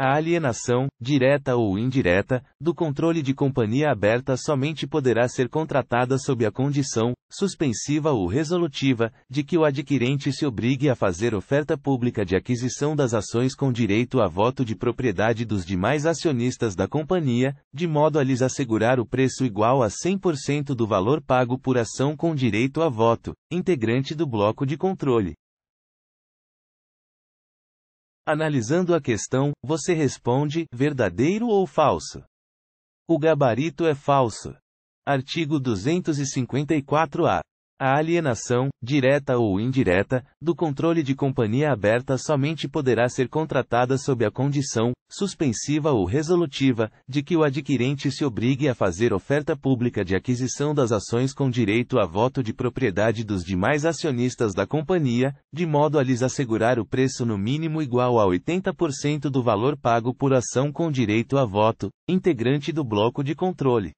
A alienação, direta ou indireta, do controle de companhia aberta somente poderá ser contratada sob a condição, suspensiva ou resolutiva, de que o adquirente se obrigue a fazer oferta pública de aquisição das ações com direito a voto de propriedade dos demais acionistas da companhia, de modo a lhes assegurar o preço igual a 100% do valor pago por ação com direito a voto, integrante do bloco de controle. Analisando a questão, você responde: verdadeiro ou falso? O gabarito é falso. Artigo 254-A. A alienação, direta ou indireta, do controle de companhia aberta somente poderá ser contratada sob a condição, suspensiva ou resolutiva, de que o adquirente se obrigue a fazer oferta pública de aquisição das ações com direito a voto de propriedade dos demais acionistas da companhia, de modo a lhes assegurar o preço no mínimo igual a 80% do valor pago por ação com direito a voto, integrante do bloco de controle.